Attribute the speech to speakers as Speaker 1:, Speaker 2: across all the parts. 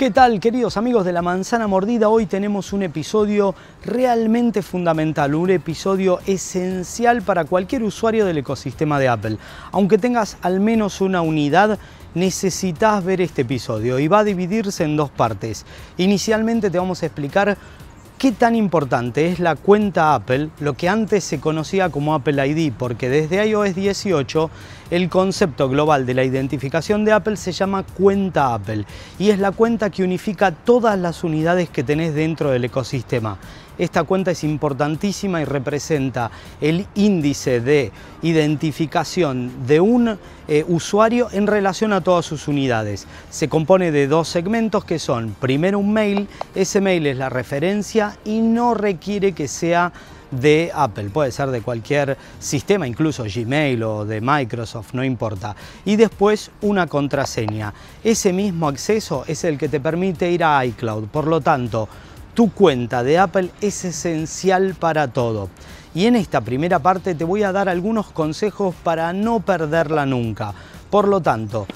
Speaker 1: ¿Qué tal queridos amigos de la manzana mordida? Hoy tenemos un episodio realmente fundamental, un episodio esencial para cualquier usuario del ecosistema de Apple. Aunque tengas al menos una unidad, necesitas ver este episodio y va a dividirse en dos partes. Inicialmente te vamos a explicar ¿Qué tan importante es la cuenta Apple, lo que antes se conocía como Apple ID? Porque desde iOS 18 el concepto global de la identificación de Apple se llama cuenta Apple y es la cuenta que unifica todas las unidades que tenés dentro del ecosistema. Esta cuenta es importantísima y representa el índice de identificación de un eh, usuario en relación a todas sus unidades. Se compone de dos segmentos que son, primero un mail, ese mail es la referencia y no requiere que sea de Apple, puede ser de cualquier sistema, incluso Gmail o de Microsoft, no importa. Y después una contraseña. Ese mismo acceso es el que te permite ir a iCloud, por lo tanto, tu cuenta de Apple es esencial para todo. Y en esta primera parte te voy a dar algunos consejos para no perderla nunca. Por lo tanto,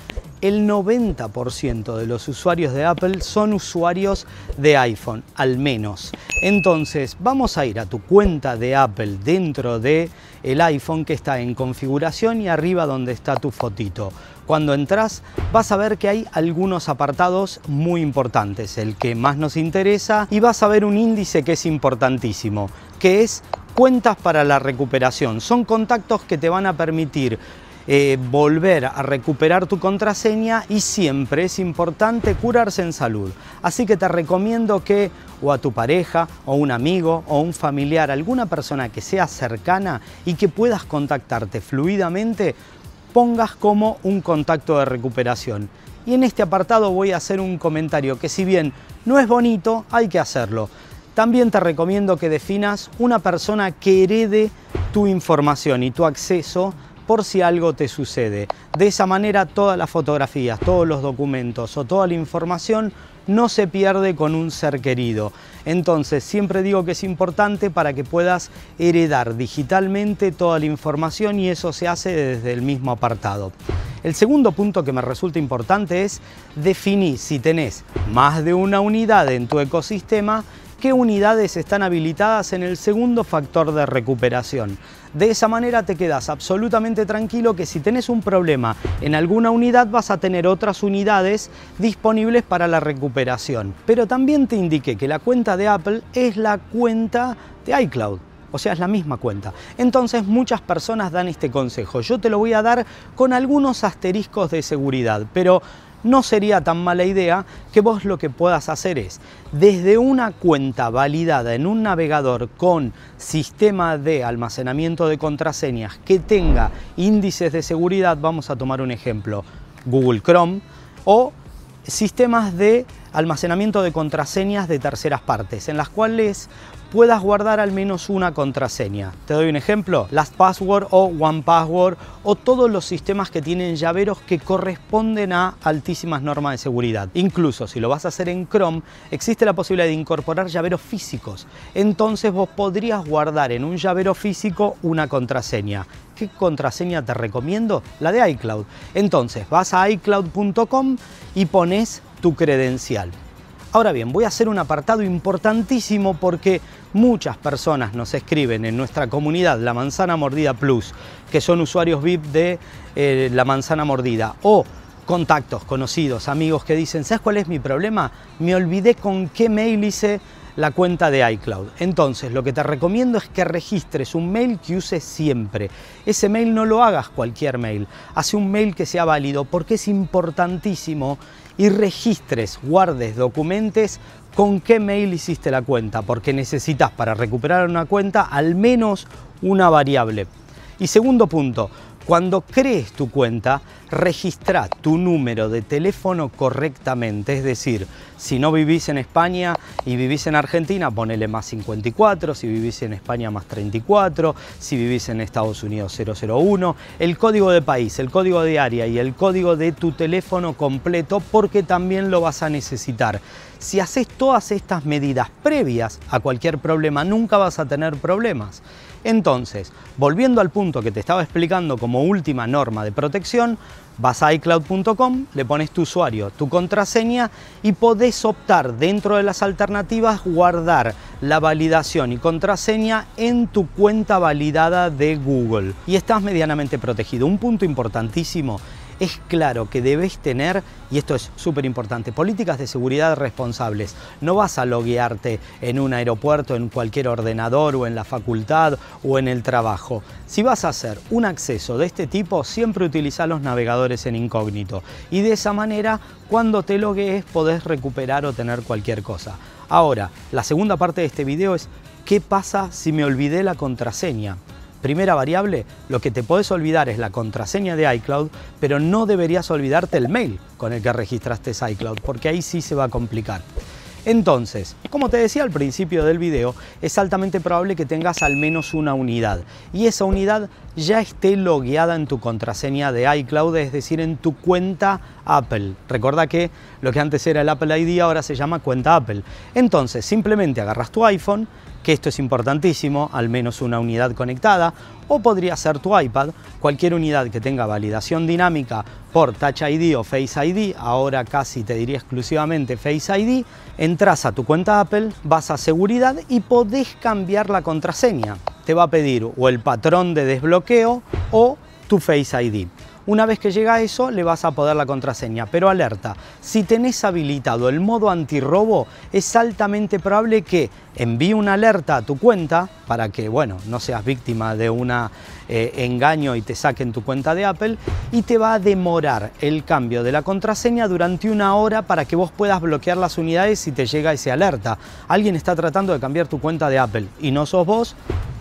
Speaker 1: el 90% de los usuarios de Apple son usuarios de iPhone, al menos. Entonces, vamos a ir a tu cuenta de Apple dentro de el iPhone que está en configuración y arriba donde está tu fotito. Cuando entras vas a ver que hay algunos apartados muy importantes, el que más nos interesa, y vas a ver un índice que es importantísimo, que es cuentas para la recuperación. Son contactos que te van a permitir eh, volver a recuperar tu contraseña y siempre es importante curarse en salud. Así que te recomiendo que o a tu pareja o un amigo o un familiar, alguna persona que sea cercana y que puedas contactarte fluidamente, pongas como un contacto de recuperación. Y en este apartado voy a hacer un comentario que si bien no es bonito, hay que hacerlo. También te recomiendo que definas una persona que herede tu información y tu acceso por si algo te sucede. De esa manera todas las fotografías, todos los documentos o toda la información no se pierde con un ser querido. Entonces, siempre digo que es importante para que puedas heredar digitalmente toda la información y eso se hace desde el mismo apartado. El segundo punto que me resulta importante es definir si tenés más de una unidad en tu ecosistema, qué unidades están habilitadas en el segundo factor de recuperación. De esa manera te quedas absolutamente tranquilo que si tenés un problema en alguna unidad vas a tener otras unidades disponibles para la recuperación. Pero también te indiqué que la cuenta de Apple es la cuenta de iCloud. O sea, es la misma cuenta. Entonces muchas personas dan este consejo. Yo te lo voy a dar con algunos asteriscos de seguridad, pero no sería tan mala idea que vos lo que puedas hacer es, desde una cuenta validada en un navegador con sistema de almacenamiento de contraseñas que tenga índices de seguridad, vamos a tomar un ejemplo, Google Chrome, o sistemas de almacenamiento de contraseñas de terceras partes, en las cuales puedas guardar al menos una contraseña. Te doy un ejemplo, LastPassword o OnePassword o todos los sistemas que tienen llaveros que corresponden a altísimas normas de seguridad. Incluso si lo vas a hacer en Chrome, existe la posibilidad de incorporar llaveros físicos. Entonces vos podrías guardar en un llavero físico una contraseña. ¿Qué contraseña te recomiendo? La de iCloud. Entonces vas a iCloud.com y pones tu credencial. Ahora bien, voy a hacer un apartado importantísimo porque muchas personas nos escriben en nuestra comunidad La Manzana Mordida Plus, que son usuarios VIP de eh, La Manzana Mordida, o contactos, conocidos, amigos que dicen, ¿sabes cuál es mi problema? Me olvidé con qué mail hice la cuenta de iCloud. Entonces, lo que te recomiendo es que registres un mail que uses siempre. Ese mail no lo hagas cualquier mail, hace un mail que sea válido porque es importantísimo y registres, guardes, documentos con qué mail hiciste la cuenta, porque necesitas para recuperar una cuenta al menos una variable. Y segundo punto, cuando crees tu cuenta, registra tu número de teléfono correctamente, es decir, si no vivís en España y vivís en Argentina, ponele más 54, si vivís en España más 34, si vivís en Estados Unidos 001, el código de país, el código de área y el código de tu teléfono completo porque también lo vas a necesitar. Si haces todas estas medidas previas a cualquier problema, nunca vas a tener problemas. Entonces, volviendo al punto que te estaba explicando como última norma de protección, vas a iCloud.com, le pones tu usuario, tu contraseña y podés optar dentro de las alternativas guardar la validación y contraseña en tu cuenta validada de Google. Y estás medianamente protegido. Un punto importantísimo es claro que debes tener, y esto es súper importante, políticas de seguridad responsables. No vas a loguearte en un aeropuerto, en cualquier ordenador o en la facultad o en el trabajo. Si vas a hacer un acceso de este tipo, siempre utiliza los navegadores en incógnito. Y de esa manera, cuando te loguees, podés recuperar o tener cualquier cosa. Ahora, la segunda parte de este video es, ¿qué pasa si me olvidé la contraseña? Primera variable, lo que te puedes olvidar es la contraseña de iCloud, pero no deberías olvidarte el mail con el que registraste iCloud, porque ahí sí se va a complicar. Entonces, como te decía al principio del video, es altamente probable que tengas al menos una unidad y esa unidad ya esté logueada en tu contraseña de iCloud, es decir, en tu cuenta Apple. Recuerda que lo que antes era el Apple ID ahora se llama cuenta Apple. Entonces, simplemente agarras tu iPhone, que esto es importantísimo, al menos una unidad conectada, o podría ser tu iPad, cualquier unidad que tenga validación dinámica por Touch ID o Face ID, ahora casi te diría exclusivamente Face ID, entras a tu cuenta Apple, vas a seguridad y podés cambiar la contraseña. Te va a pedir o el patrón de desbloqueo o tu Face ID. Una vez que llega a eso, le vas a poder la contraseña. Pero alerta, si tenés habilitado el modo antirrobo, es altamente probable que envíe una alerta a tu cuenta para que, bueno, no seas víctima de un eh, engaño y te saquen tu cuenta de Apple y te va a demorar el cambio de la contraseña durante una hora para que vos puedas bloquear las unidades si te llega ese alerta. Alguien está tratando de cambiar tu cuenta de Apple y no sos vos.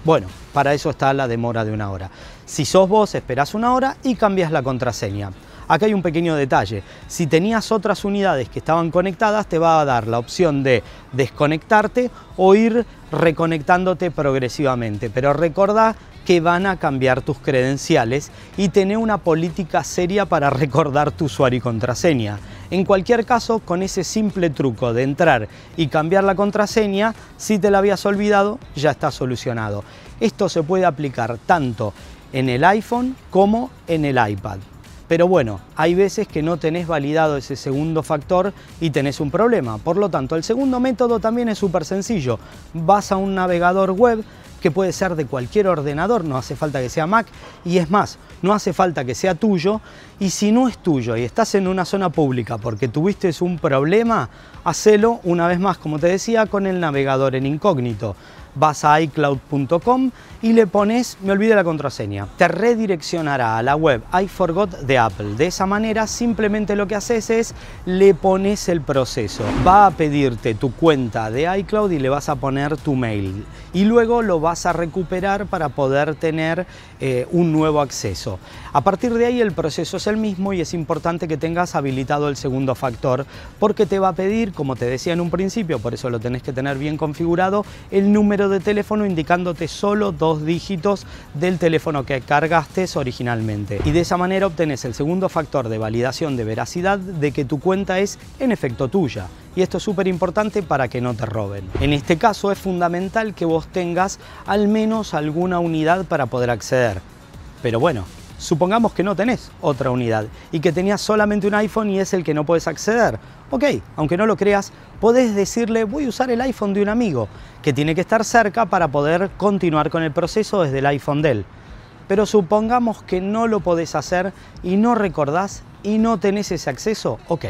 Speaker 1: Bueno, para eso está la demora de una hora. Si sos vos, esperás una hora y cambias la contraseña. Acá hay un pequeño detalle. Si tenías otras unidades que estaban conectadas, te va a dar la opción de desconectarte o ir reconectándote progresivamente. Pero recordá que van a cambiar tus credenciales y tener una política seria para recordar tu usuario y contraseña. En cualquier caso, con ese simple truco de entrar y cambiar la contraseña, si te la habías olvidado, ya está solucionado. Esto se puede aplicar tanto en el iPhone como en el iPad. Pero bueno, hay veces que no tenés validado ese segundo factor y tenés un problema. Por lo tanto, el segundo método también es súper sencillo. Vas a un navegador web que puede ser de cualquier ordenador, no hace falta que sea Mac, y es más, no hace falta que sea tuyo, y si no es tuyo y estás en una zona pública porque tuviste un problema, hacelo una vez más, como te decía, con el navegador en incógnito vas a iCloud.com y le pones, me olvide la contraseña, te redireccionará a la web I forgot de Apple. De esa manera simplemente lo que haces es le pones el proceso. Va a pedirte tu cuenta de iCloud y le vas a poner tu mail y luego lo vas a recuperar para poder tener eh, un nuevo acceso. A partir de ahí el proceso es el mismo y es importante que tengas habilitado el segundo factor porque te va a pedir, como te decía en un principio, por eso lo tenés que tener bien configurado, el número de teléfono indicándote solo dos dígitos del teléfono que cargaste originalmente. Y de esa manera obtenés el segundo factor de validación de veracidad de que tu cuenta es en efecto tuya y esto es súper importante para que no te roben. En este caso es fundamental que vos tengas al menos alguna unidad para poder acceder. Pero bueno, Supongamos que no tenés otra unidad y que tenías solamente un iPhone y es el que no puedes acceder. Ok, aunque no lo creas, podés decirle voy a usar el iPhone de un amigo, que tiene que estar cerca para poder continuar con el proceso desde el iPhone de él. Pero supongamos que no lo podés hacer y no recordás y no tenés ese acceso, ok,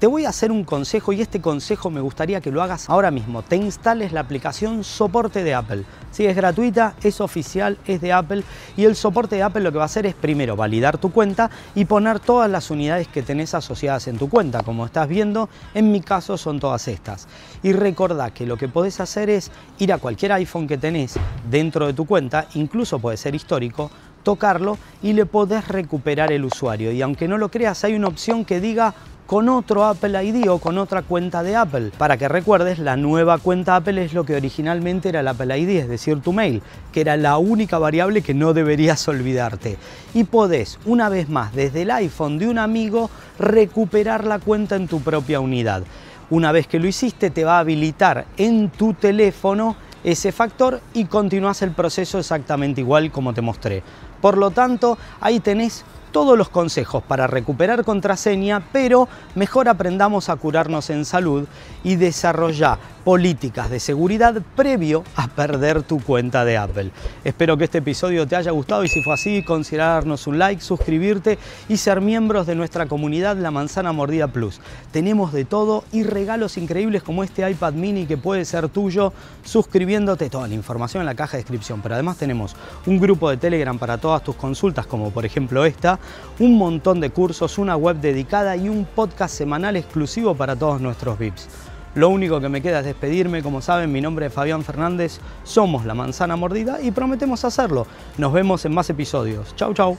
Speaker 1: te voy a hacer un consejo y este consejo me gustaría que lo hagas ahora mismo. Te instales la aplicación Soporte de Apple. Si sí, es gratuita, es oficial, es de Apple y el soporte de Apple lo que va a hacer es primero validar tu cuenta y poner todas las unidades que tenés asociadas en tu cuenta. Como estás viendo, en mi caso son todas estas. Y recordá que lo que podés hacer es ir a cualquier iPhone que tenés dentro de tu cuenta, incluso puede ser histórico, tocarlo y le podés recuperar el usuario. Y aunque no lo creas, hay una opción que diga con otro Apple ID o con otra cuenta de Apple. Para que recuerdes, la nueva cuenta Apple es lo que originalmente era el Apple ID, es decir, tu mail, que era la única variable que no deberías olvidarte. Y podés, una vez más, desde el iPhone de un amigo, recuperar la cuenta en tu propia unidad. Una vez que lo hiciste, te va a habilitar en tu teléfono ese factor y continúas el proceso exactamente igual como te mostré. Por lo tanto, ahí tenés todos los consejos para recuperar contraseña, pero mejor aprendamos a curarnos en salud y desarrollar políticas de seguridad previo a perder tu cuenta de Apple. Espero que este episodio te haya gustado y si fue así, considerarnos un like, suscribirte y ser miembros de nuestra comunidad La Manzana Mordida Plus. Tenemos de todo y regalos increíbles como este iPad mini que puede ser tuyo suscribiéndote. Toda la información en la caja de descripción, pero además tenemos un grupo de Telegram para todas tus consultas como por ejemplo esta, un montón de cursos, una web dedicada y un podcast semanal exclusivo para todos nuestros VIPs. Lo único que me queda es despedirme, como saben, mi nombre es Fabián Fernández, somos La Manzana Mordida y prometemos hacerlo. Nos vemos en más episodios. Chau, chau.